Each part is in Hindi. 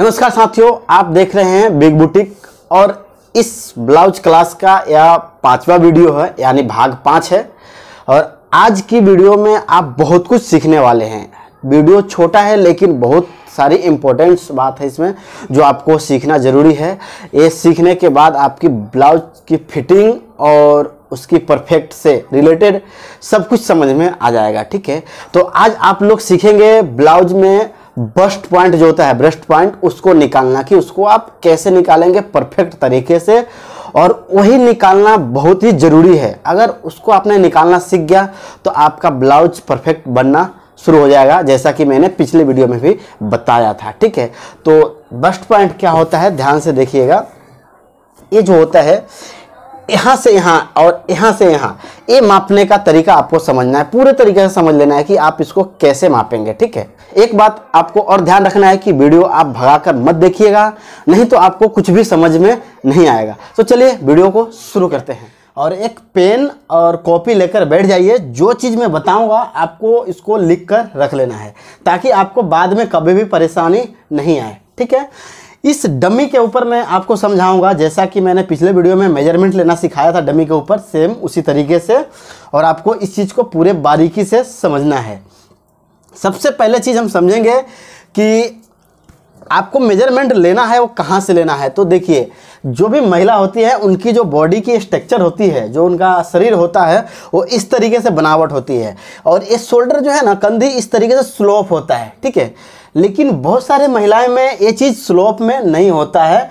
नमस्कार साथियों आप देख रहे हैं बिग बुटीक और इस ब्लाउज क्लास का यह पांचवा वीडियो है यानी भाग पाँच है और आज की वीडियो में आप बहुत कुछ सीखने वाले हैं वीडियो छोटा है लेकिन बहुत सारी इम्पोर्टेंट्स बात है इसमें जो आपको सीखना ज़रूरी है ये सीखने के बाद आपकी ब्लाउज की फिटिंग और उसकी परफेक्ट से रिलेटेड सब कुछ समझ में आ जाएगा ठीक है तो आज आप लोग सीखेंगे ब्लाउज में बस्ट पॉइंट जो होता है ब्रेस्ट पॉइंट उसको निकालना कि उसको आप कैसे निकालेंगे परफेक्ट तरीके से और वही निकालना बहुत ही ज़रूरी है अगर उसको आपने निकालना सीख गया तो आपका ब्लाउज परफेक्ट बनना शुरू हो जाएगा जैसा कि मैंने पिछले वीडियो में भी बताया था ठीक है तो बस्ट पॉइंट क्या होता है ध्यान से देखिएगा ये जो होता है यहाँ से यहाँ और यहाँ से यहाँ ये मापने का तरीका आपको समझना है पूरे तरीके से समझ लेना है कि आप इसको कैसे मापेंगे ठीक है एक बात आपको और ध्यान रखना है कि वीडियो आप भगाकर मत देखिएगा नहीं तो आपको कुछ भी समझ में नहीं आएगा तो चलिए वीडियो को शुरू करते हैं और एक पेन और कॉपी लेकर बैठ जाइए जो चीज़ मैं बताऊंगा आपको इसको लिख कर रख लेना है ताकि आपको बाद में कभी भी परेशानी नहीं आए ठीक है इस डमी के ऊपर मैं आपको समझाऊंगा जैसा कि मैंने पिछले वीडियो में मेजरमेंट लेना सिखाया था डमी के ऊपर सेम उसी तरीके से और आपको इस चीज़ को पूरे बारीकी से समझना है सबसे पहले चीज़ हम समझेंगे कि आपको मेजरमेंट लेना है वो कहाँ से लेना है तो देखिए जो भी महिला होती है उनकी जो बॉडी की स्ट्रक्चर होती है जो उनका शरीर होता है वो इस तरीके से बनावट होती है और ये शोल्डर जो है ना कंधी इस तरीके से स्लोप होता है ठीक है लेकिन बहुत सारे महिलाएं में ये चीज़ स्लोप में नहीं होता है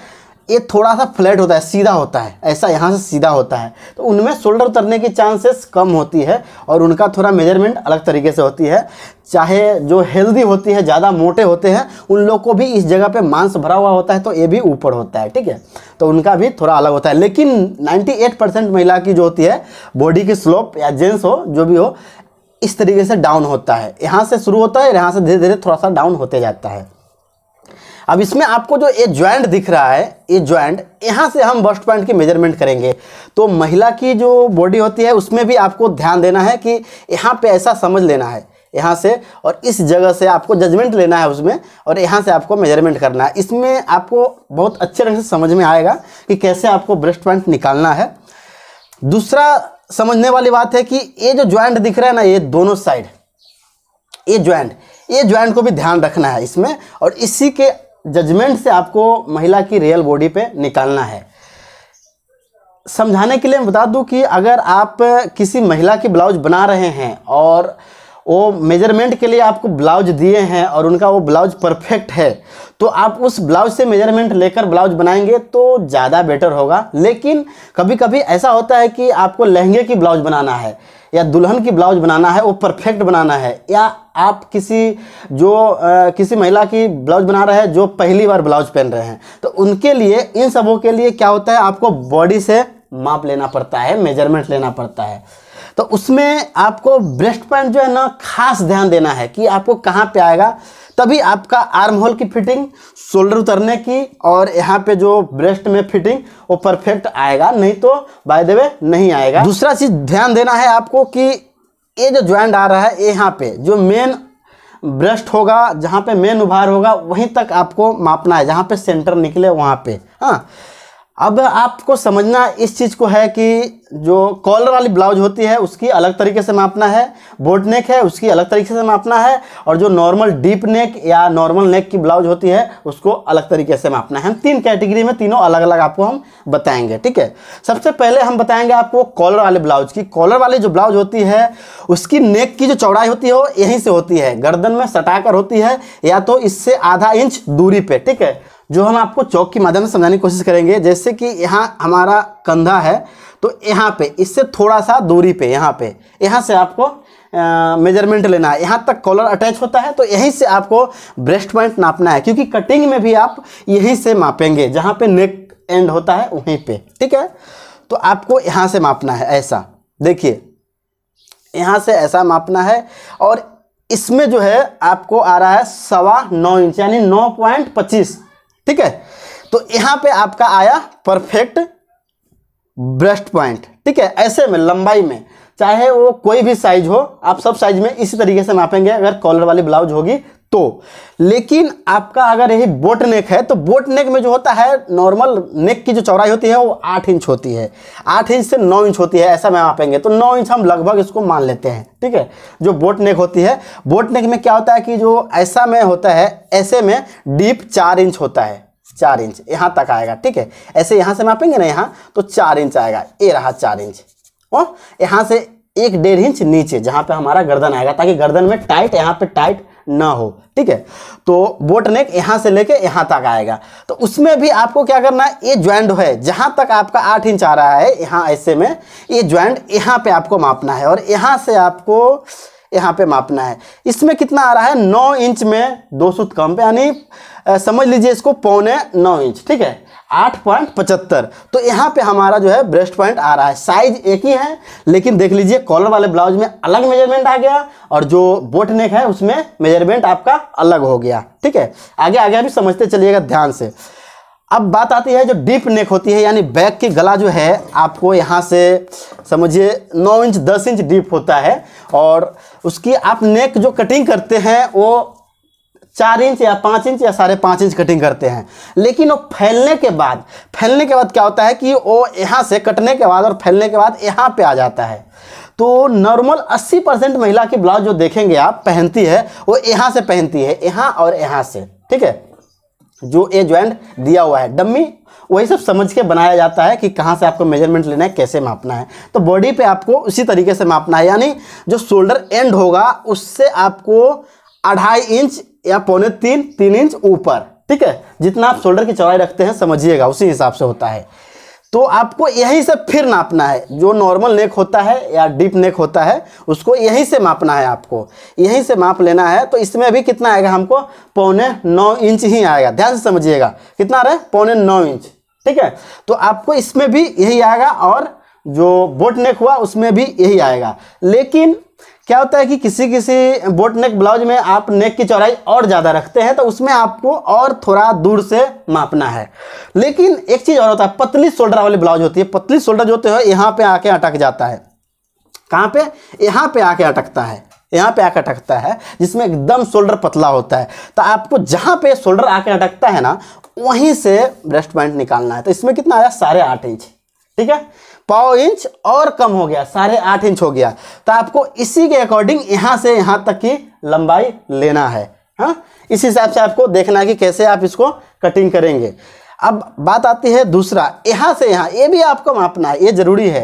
ये थोड़ा सा फ्लैट होता है सीधा होता है ऐसा यहाँ से सीधा होता है तो उनमें शोल्डर उतरने की चांसेस कम होती है और उनका थोड़ा मेजरमेंट अलग तरीके से होती है चाहे जो हेल्दी होती है ज़्यादा मोटे होते हैं उन लोग को भी इस जगह पे मांस भरा हुआ होता है तो ये भी ऊपर होता है ठीक है तो उनका भी थोड़ा अलग होता है लेकिन नाइन्टी परसेंट महिला की जो होती है बॉडी की स्लोप या जेंस हो जो भी हो इस तरीके से डाउन होता है यहाँ से शुरू होता है यहाँ से धीरे धीरे थोड़ा सा डाउन होते जाता है अब इसमें आपको जो ये ज्वाइंट दिख रहा है ये ज्वाइंट यहाँ से हम बस्ट पॉइंट की मेजरमेंट करेंगे तो महिला की जो बॉडी होती है उसमें भी आपको ध्यान देना है कि यहाँ पे ऐसा समझ लेना है यहाँ से और इस जगह से आपको जजमेंट लेना है उसमें और यहाँ से आपको मेजरमेंट करना है इसमें आपको बहुत अच्छे ढंग से समझ में आएगा कि कैसे आपको ब्रेस्ट पॉइंट निकालना है दूसरा समझने वाली बात है कि ये जो ज्वाइंट दिख रहा है ना ये दोनों साइड ये ज्वाइंट ये ज्वाइंट को भी ध्यान रखना है इसमें और इसी के जजमेंट से आपको महिला की रियल बॉडी पे निकालना है समझाने के लिए मैं बता दूं कि अगर आप किसी महिला की ब्लाउज बना रहे हैं और वो मेजरमेंट के लिए आपको ब्लाउज दिए हैं और उनका वो ब्लाउज परफेक्ट है तो आप उस ब्लाउज से मेजरमेंट लेकर ब्लाउज बनाएंगे तो ज़्यादा बेटर होगा लेकिन कभी कभी ऐसा होता है कि आपको लहंगे की ब्लाउज बनाना है या दुल्हन की ब्लाउज बनाना है वो परफेक्ट बनाना है या आप किसी जो आ, किसी महिला की ब्लाउज बना रहे हैं जो पहली बार ब्लाउज पहन रहे हैं तो उनके लिए इन सबों के लिए क्या होता है आपको बॉडी से माप लेना पड़ता है मेजरमेंट लेना पड़ता है तो उसमें आपको ब्रेस्ट पॉइंट जो है ना खास ध्यान देना है कि आपको कहाँ पे आएगा तभी आपका आर्म होल की फिटिंग शोल्डर उतरने की और यहाँ पे जो ब्रेस्ट में फिटिंग वो परफेक्ट आएगा नहीं तो बाय द वे नहीं आएगा दूसरा चीज़ ध्यान देना है आपको कि ये जो ज्वाइंट आ रहा है यहाँ पे जो मेन ब्रेस्ट होगा जहाँ पे मेन उभार होगा वहीं तक आपको मापना है जहाँ पे सेंटर निकले वहाँ पे हाँ अब आपको समझना इस चीज़ को है कि जो कॉलर वाली ब्लाउज होती है उसकी अलग तरीके से मापना है बोट नेक है उसकी अलग तरीके से मापना है और जो नॉर्मल डीप नेक या नॉर्मल नेक की ब्लाउज होती है उसको अलग तरीके से मापना है हम तीन कैटेगरी में तीनों अलग अलग आपको हम बताएंगे ठीक है सबसे पहले हम बताएंगे आपको कॉलर वाले ब्लाउज की कॉलर वाली जो ब्लाउज होती है उसकी नेक की जो चौड़ाई होती है वो यहीं से होती है गर्दन में सटाकर होती है या तो इससे आधा इंच दूरी पर ठीक है जो हम आपको चौक के माध्यम से समझाने की कोशिश करेंगे जैसे कि यहाँ हमारा कंधा है तो यहाँ पे इससे थोड़ा सा दूरी पे यहाँ पे यहाँ से आपको मेजरमेंट लेना है यहाँ तक कॉलर अटैच होता है तो यहीं से आपको ब्रेस्ट पॉइंट नापना है क्योंकि कटिंग में भी आप यहीं से मापेंगे जहाँ पे नेक एंड होता है वहीं पे ठीक है तो आपको यहाँ से मापना है ऐसा देखिए यहाँ से ऐसा मापना है और इसमें जो है आपको आ रहा है सवा नौ इंच यानी नौ पॉइंट पच्चीस ठीक है तो यहाँ पे आपका आया परफेक्ट ब्रेस्ट पॉइंट ठीक है ऐसे में लंबाई में चाहे वो कोई भी साइज हो आप सब साइज में इसी तरीके से मापेंगे अगर कॉलर वाली ब्लाउज होगी तो लेकिन आपका अगर यही बोट नेक है तो बोट नेक में जो होता है नॉर्मल नेक की जो चौड़ाई होती है वो आठ इंच होती है आठ इंच से नौ इंच होती है ऐसा मैं मापेंगे तो नौ इंच हम लगभग इसको मान लेते हैं ठीक है जो बोट नेक होती है बोट नेक में क्या होता है कि जो ऐसा में होता है ऐसे में डीप चार इंच होता है चार इंच यहाँ तक आएगा ठीक है ऐसे यहाँ से मापेंगे ना यहाँ तो चार इंच आएगा ये रहा चार इंच ओ यहाँ से एक डेढ़ इंच नीचे जहाँ पे हमारा गर्दन आएगा ताकि गर्दन में टाइट यहाँ पे टाइट ना हो ठीक है तो बोट नेक यहाँ से लेके यहाँ तक आएगा तो उसमें भी आपको क्या करना है ये ज्वाइंट है जहाँ तक आपका आठ इंच आ रहा है यहाँ ऐसे में ये ज्वाइंट यहाँ पर आपको मापना है और यहाँ से आपको यहाँ पे मापना है इसमें कितना आ रहा है नौ इंच में दो सूत कम पे यानी समझ लीजिए इसको पौने नौ इंच ठीक है आठ पॉइंट पचहत्तर तो यहाँ पे हमारा जो है ब्रेस्ट पॉइंट आ रहा है साइज एक ही है लेकिन देख लीजिए कॉलर वाले ब्लाउज में अलग मेजरमेंट आ गया और जो बोट नेक है उसमें मेजरमेंट आपका अलग हो गया ठीक है आगे आगे अभी समझते चलिएगा ध्यान से अब बात आती है जो डीप नेक होती है यानी बैक की गला जो है आपको यहाँ से समझिए 9 इंच 10 इंच डीप होता है और उसकी आप नेक जो कटिंग करते हैं वो चार इंच या पाँच इंच या साढ़े पाँच इंच कटिंग करते हैं लेकिन वो फैलने के बाद फैलने के बाद क्या होता है कि वो यहाँ से कटने के बाद और फैलने के बाद यहाँ पे आ जाता है तो नॉर्मल 80 परसेंट महिला की ब्लाउज जो देखेंगे आप पहनती है वो यहाँ से पहनती है यहाँ और यहाँ से ठीक है जो ए ज्वाइंट दिया हुआ है डम्मी वही सब समझ के बनाया जाता है कि कहाँ से आपको मेजरमेंट लेना है कैसे मापना है तो बॉडी पे आपको उसी तरीके से मापना है यानी जो शोल्डर एंड होगा उससे आपको अढ़ाई इंच या पौने तीन तीन इंच ऊपर ठीक है जितना आप शोल्डर की चौड़ाई रखते हैं समझिएगा उसी हिसाब से होता है तो आपको यहीं से फिर नापना है जो नॉर्मल नेक होता है या डीप नेक होता है उसको यहीं से मापना है आपको यहीं से माप लेना है तो इसमें अभी कितना आएगा हमको पौने नौ इंच ही आएगा ध्यान से समझिएगा कितना आ रहा है पौने नौ इंच ठीक है तो आपको इसमें भी यही आएगा और जो बोटनेक हुआ उसमें भी यही आएगा लेकिन क्या होता है कि किसी किसी बोटनेक ब्लाउज में आप नेक की चौड़ाई और ज़्यादा रखते हैं तो उसमें आपको और थोड़ा दूर से मापना है लेकिन एक चीज़ और होता है पतली शोल्डर वाली ब्लाउज होती है पतली शोल्डर जो होते हैं यहाँ पे आके अटक जाता है कहाँ पे यहाँ पे आके अटकता है यहाँ पे आके अटकता है जिसमें एकदम शोल्डर पतला होता है तो आपको जहाँ पे शोल्डर आके अटकता है ना वहीं से ब्रेस्ट पॉइंट निकालना है तो इसमें कितना आया साढ़े आठ इंच ठीक है पाओ इंच और कम हो गया साढ़े आठ इंच हो गया तो आपको इसी के अकॉर्डिंग यहां से यहां तक की लंबाई लेना है हा? इस हिसाब से आपको देखना है कि कैसे आप इसको कटिंग करेंगे अब बात आती है दूसरा यहां से यहां ये भी आपको मापना है ये ज़रूरी है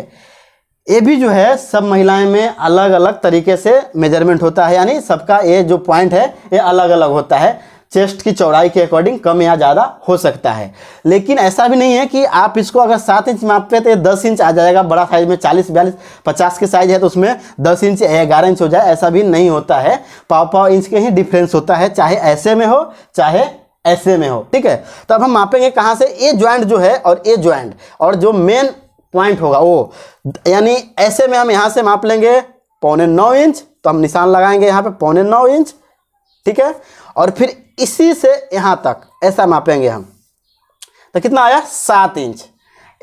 ये भी जो है सब महिलाएं में अलग अलग तरीके से मेजरमेंट होता है यानी सबका ये जो पॉइंट है ये अलग अलग होता है चेस्ट की चौड़ाई के अकॉर्डिंग कम या ज़्यादा हो सकता है लेकिन ऐसा भी नहीं है कि आप इसको अगर सात इंच मापते हैं तो ये दस इंच आ जाएगा बड़ा साइज में चालीस बयालीस पचास के साइज है तो उसमें दस इंच या ग्यारह इंच हो जाए ऐसा भी नहीं होता है पाव पाव इंच के ही डिफरेंस होता है चाहे ऐसे में हो चाहे ऐसे में हो ठीक है तो अब हम मापेंगे कहाँ से ए ज्वाइंट जो है और ए ज्वाइंट और जो मेन पॉइंट होगा वो यानी ऐसे में हम यहाँ से माप लेंगे पौने नौ इंच तो हम निशान लगाएंगे यहाँ पे पौने नौ इंच ठीक है और फिर इसी से यहाँ तक ऐसा मापेंगे हम तो कितना आया सात इंच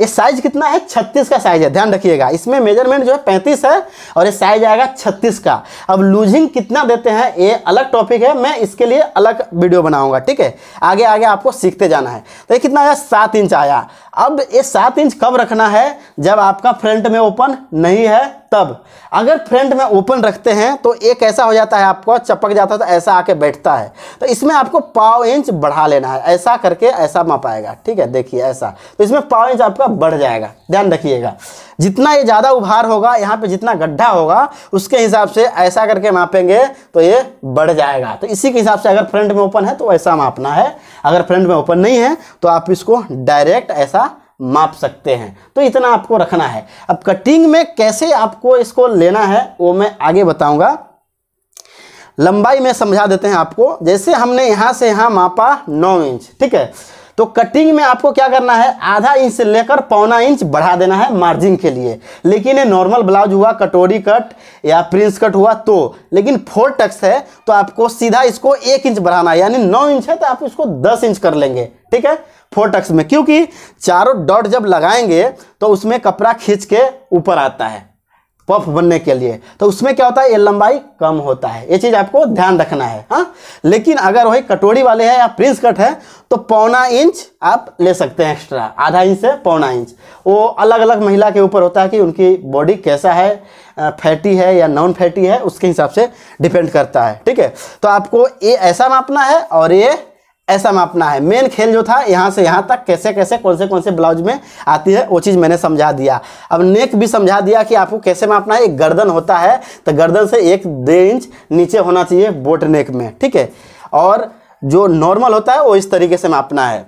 ये साइज कितना है छत्तीस का साइज है ध्यान रखिएगा इसमें मेजरमेंट जो है पैंतीस है और ये साइज आएगा छत्तीस का अब लूजिंग कितना देते हैं ये अलग टॉपिक है मैं इसके लिए अलग वीडियो बनाऊंगा ठीक है आगे आगे आपको सीखते जाना है तो ये कितना आया सात इंच आया अब ये सात इंच कब रखना है जब आपका फ्रंट में ओपन नहीं है तब अगर फ्रंट में ओपन रखते हैं तो एक ऐसा हो जाता है आपको चपक जाता है तो ऐसा आके बैठता है तो इसमें आपको पाव इंच बढ़ा लेना है ऐसा करके ऐसा मापाएगा ठीक है देखिए ऐसा तो इसमें पाव इंच आपका बढ़ जाएगा ध्यान रखिएगा जितना ये ज़्यादा उभार होगा यहाँ पे जितना गड्ढा होगा उसके हिसाब से ऐसा करके मापेंगे तो ये बढ़ जाएगा तो इसी के हिसाब से अगर फ्रंट में ओपन है तो ऐसा मापना है अगर फ्रंट में ओपन नहीं है तो आप इसको डायरेक्ट ऐसा माप सकते हैं तो इतना आपको रखना है अब कटिंग में कैसे आपको इसको लेना है वो मैं आगे बताऊंगा लंबाई में समझा देते हैं आपको जैसे हमने यहाँ से यहाँ मापा नौ इंच ठीक है तो कटिंग में आपको क्या करना है आधा इंच से लेकर पौना इंच बढ़ा देना है मार्जिन के लिए लेकिन ये नॉर्मल ब्लाउज हुआ कटोरी कट या प्रिंस कट हुआ तो लेकिन फोर टक्स है तो आपको सीधा इसको एक इंच बढ़ाना है यानी नौ इंच है तो आप इसको दस इंच कर लेंगे ठीक है फोटक्स में क्योंकि चारों डॉट जब लगाएंगे तो उसमें कपड़ा खींच के ऊपर आता है पफ बनने के लिए तो उसमें क्या होता है ये लंबाई कम होता है ये चीज़ आपको ध्यान रखना है हाँ लेकिन अगर वही कटोरी वाले हैं या प्रिंस कट है तो पौना इंच आप ले सकते हैं एक्स्ट्रा आधा इंच से पौना इंच वो अलग अलग महिला के ऊपर होता है कि उनकी बॉडी कैसा है फैटी है या नॉन फैटी है उसके हिसाब से डिपेंड करता है ठीक है तो आपको ये ऐसा मापना है और ये ऐसा मापना है मेन खेल जो था यहाँ से यहाँ तक कैसे कैसे कौन से कौन से ब्लाउज में आती है वो चीज़ मैंने समझा दिया अब नेक भी समझा दिया कि आपको कैसे मापना है एक गर्दन होता है तो गर्दन से एक डेढ़ इंच नीचे होना चाहिए बोट नेक में ठीक है और जो नॉर्मल होता है वो इस तरीके से मापना है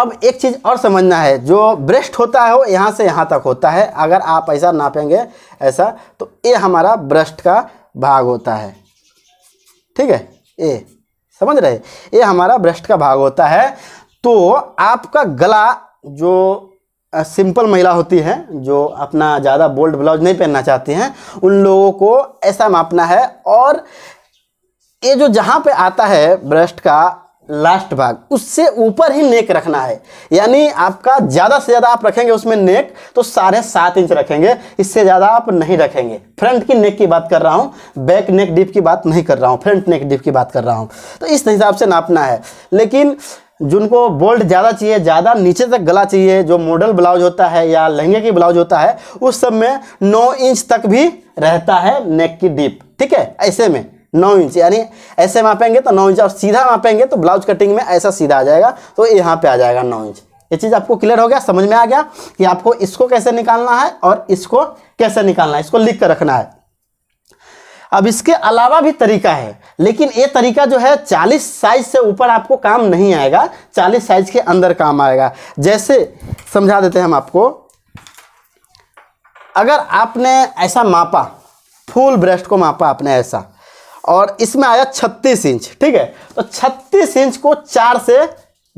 अब एक चीज़ और समझना है जो ब्रेस्ट होता है वो यहाँ से यहाँ तक होता है अगर आप ऐसा नापेंगे ऐसा तो ये हमारा ब्रेस्ट का भाग होता है ठीक है ये समझ रहे ये हमारा ब्रेस्ट का भाग होता है तो आपका गला जो सिंपल महिला होती है जो अपना ज़्यादा बोल्ड ब्लाउज नहीं पहनना चाहती हैं उन लोगों को ऐसा मापना है और ये जो जहाँ पे आता है ब्रेस्ट का लास्ट भाग उससे ऊपर ही नेक रखना है यानी आपका ज़्यादा से ज़्यादा आप रखेंगे उसमें नेक तो साढ़े सात इंच रखेंगे इससे ज़्यादा आप नहीं रखेंगे फ्रंट की नेक की बात कर रहा हूँ बैक नेक डिप की बात नहीं कर रहा हूँ फ्रंट नेक डिप की बात कर रहा हूँ तो इस हिसाब से नापना है लेकिन जिनको बोल्ड ज़्यादा चाहिए ज़्यादा नीचे तक गला चाहिए जो मॉडल ब्लाउज होता है या लहंगे की ब्लाउज होता है उस सब में नौ इंच तक भी रहता है नेक की डीप ठीक है ऐसे में नौ इंच यानी ऐसे मापेंगे तो नौ इंच और सीधा मापेंगे तो ब्लाउज कटिंग में ऐसा सीधा आ जाएगा तो यहाँ पे आ जाएगा नौ इंच ये चीज़ आपको क्लियर हो गया समझ में आ गया कि आपको इसको कैसे निकालना है और इसको कैसे निकालना है इसको लिख कर रखना है अब इसके अलावा भी तरीका है लेकिन ये तरीका जो है 40 साइज से ऊपर आपको काम नहीं आएगा 40 साइज के अंदर काम आएगा जैसे समझा देते हैं हम आपको अगर आपने ऐसा मापा फुल ब्रेस्ट को मापा आपने ऐसा और इसमें आया छत्तीस इंच ठीक है तो छत्तीस इंच को चार से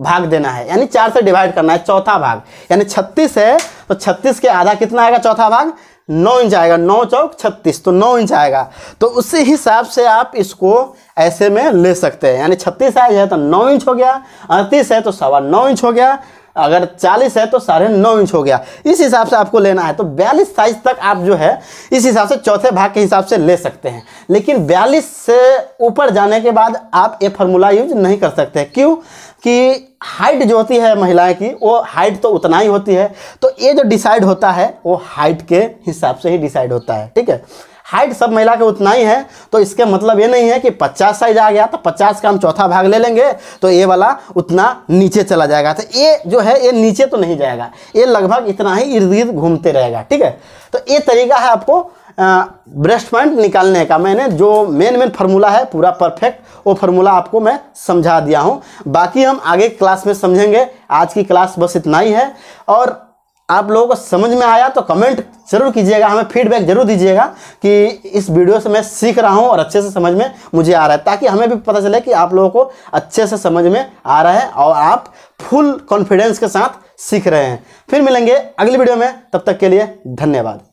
भाग देना है यानी चार से डिवाइड करना है चौथा भाग यानी छत्तीस है तो छत्तीस के आधा कितना आएगा चौथा भाग नौ इंच आएगा नौ चौक छत्तीस तो नौ इंच आएगा तो उसी हिसाब से आप इसको ऐसे में ले सकते हैं यानी छत्तीस आ गया तो नौ इंच हो गया अड़तीस है तो सवा नौ इंच हो गया अगर 40 है तो साढ़े नौ इंच हो गया इस हिसाब से आपको लेना है तो 42 साइज तक आप जो है इस हिसाब से चौथे भाग के हिसाब से ले सकते हैं लेकिन 42 से ऊपर जाने के बाद आप ये फार्मूला यूज नहीं कर सकते क्यों कि हाइट जो होती है महिलाएं की वो हाइट तो उतना ही होती है तो ये जो डिसाइड होता है वो हाइट के हिसाब से ही डिसाइड होता है ठीक है हाइट सब महिला का उतना ही है तो इसके मतलब ये नहीं है कि 50 साइज आ गया तो 50 का हम चौथा भाग ले लेंगे तो ये वाला उतना नीचे चला जाएगा तो ये जो है ये नीचे तो नहीं जाएगा ये लगभग इतना ही इर्द गिर्द घूमते रहेगा ठीक है तो ये तरीका है आपको ब्रेस्ट पॉइंट निकालने का मैंने जो मेन मेन फार्मूला है पूरा परफेक्ट वो फार्मूला आपको मैं समझा दिया हूँ बाकी हम आगे क्लास में समझेंगे आज की क्लास बस इतना ही है और आप लोगों को समझ में आया तो कमेंट जरूर कीजिएगा हमें फीडबैक जरूर दीजिएगा कि इस वीडियो से मैं सीख रहा हूँ और अच्छे से समझ में मुझे आ रहा है ताकि हमें भी पता चले कि आप लोगों को अच्छे से समझ में आ रहा है और आप फुल कॉन्फिडेंस के साथ सीख रहे हैं फिर मिलेंगे अगली वीडियो में तब तक के लिए धन्यवाद